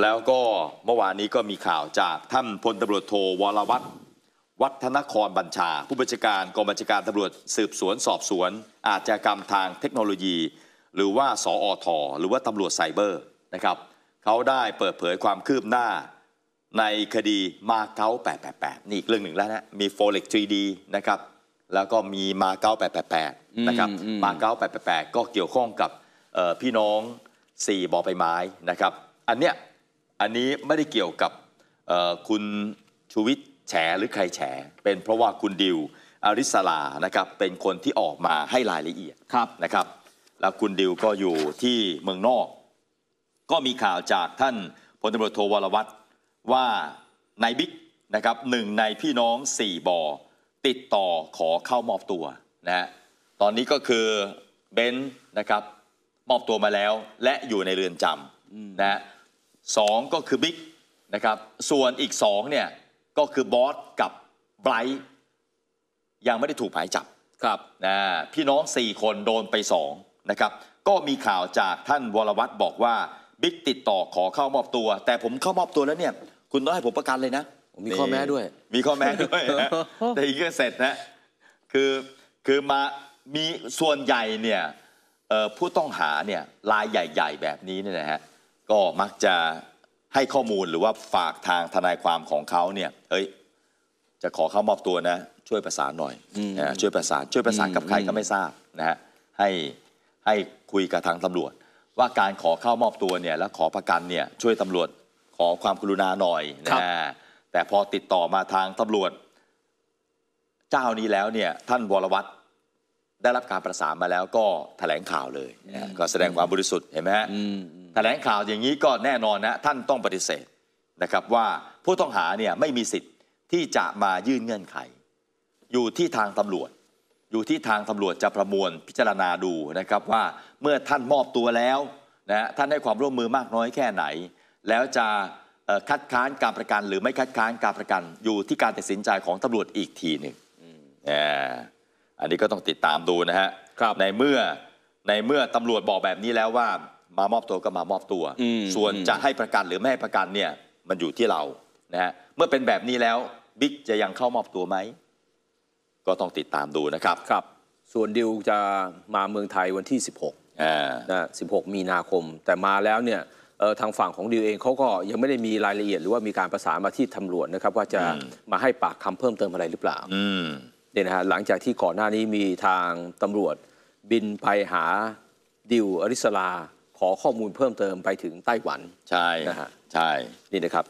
แล้วก็เมื่อวานนี้ก็มีข่าวจากท่านพลตำรวจโทวรวัตรวัฒนครบัญชา ผู้บัญชาการกองบัญชาการตำรวจสืบสวนสอบสวน อาชญากรรมทางเทคโนโลยี หรือว่าสออทหรือว่าตำรวจไซเบอร์นะครับเขาได้เปิดเผยความคืบหน้าในคดีมาเก๊า888 นี่อีกเรื่องหนึ่งแล้วนะมีโฟลิก 3D นะครับแล้วก็มีมาเก๊า888นะครับมาเก๊า888ก็เกี่ยวข้องกับพี่น้อง 4 บอใบไม้นะครับอันเนี้ยอันนี้ไม่ได้เกี่ยวกับคุณชูวิทย์แฉหรือใครแฉ เป็นเพราะว่าคุณดิวอริสลานะครับเป็นคนที่ออกมาให้รายละเอียดครับนะครับแล้วคุณดิวก็อยู่ที่เมืองนอก ก็มีข่าวจากท่านพลตำรวจโทวรวัตรว่านายบิ๊กนะครับหนึ่งในพี่น้องสี่บอติดต่อขอเข้ามอบตัวนะฮะตอนนี้ก็คือเบนซ์นะครับมอบตัวมาแล้วและอยู่ในเรือนจำนะฮะ2 ก็คือบิ๊กนะครับส่วนอีก2เนี่ยก็คือบอสกับไบรท์ยังไม่ได้ถูกหมายจับครับนะพี่น้อง 4 คนโดนไป2นะครับก็มีข่าวจากท่านวรวัตรบอกว่าบิ๊กติดต่อขอเข้ามอบตัวแต่ผมเข้ามอบตัวแล้วเนี่ยคุณต้องให้ผมประกันเลยนะมีข้อแม้ด้วย มีข้อแม้ด้วย แต่อีกองเสร็จนะคือคือมามีส่วนใหญ่เนี่ยผู้ต้องหาเนี่ยรายใหญ่ ๆแบบนี้เนี่ยนะฮะก็มักจะให้ข้อมูลหรือว่าฝากทางทนายความของเขาเนี่ย เฮ้ย จะขอเข้ามอบตัวนะช่วยประสานหน่อยนะช่วยประสานช่วยประสานกับใครก็ไม่ทราบนะฮะให้ให้คุยกับทางตำรวจ ว่าการขอเข้ามอบตัวเนี่ยแล้วขอประกันเนี่ยช่วยตำรวจขอความกรุณาหน่อยนะแต่พอติดต่อมาทางตำรวจเจ้านี้แล้วเนี่ยท่านวรวัตรได้รับการประสานมาแล้ว ก็แถลงข่าวเลยก็แสดงความบริสุทธิ์เห็นไหมฮะแถลงข่าวอย่างนี้ก็แน่นอนนะท่านต้องปฏิเสธนะครับ ว่าผู้ต้องหาเนี่ยไม่มีสิทธิ์ที่จะมายื่นเงื่อนไข อยู่ที่ทางตำรวจ อยู่ที่ทางตำรวจจะประมวลพิจารณาดูนะครับว่าเมื่อท่านมอบตัวแล้วนะท่านให้ความร่วมมือมากน้อยแค่ไหน แล้วจะคัดค้านการประกัน หรือไม่คัดค้านการประกันอยู่ที่การตัดสินใจของตำรวจอีกทีหนึ่งอันนี้ก็ต้องติดตามดูนะฮะในเมื่อในเมื่อตำรวจบอกแบบนี้แล้วว่ามามอบตัวก็มามอบตัว ส่วนจะให้ประกันหรือไม่ให้ประกันเนี่ยมันอยู่ที่เรานะฮะ เมื่อเป็นแบบนี้แล้วบิ๊กจะยังเข้ามอบตัวไหมก็ต้องติดตามดูนะครับครับ ส่วนดิวจะมาเมืองไทยวันที่16นะ16มีนาคม แต่มาแล้วเนี่ยทางฝั่งของดิวเองเขาก็ยังไม่ได้มีรายละเอียดหรือว่ามีการประสานมาที่ตำรวจนะครับว่าจะมาให้ปากคำเพิ่มเติมอะไรหรือเปล่าเนี่ยนะฮะหลังจากที่ก่อนหน้านี้มีทางตำรวจ บินไปหาดิวอริสลาขอข้อมูลเพิ่มเติมไปถึงไต้หวันใช่นะฮะใช่ นี่นะครับ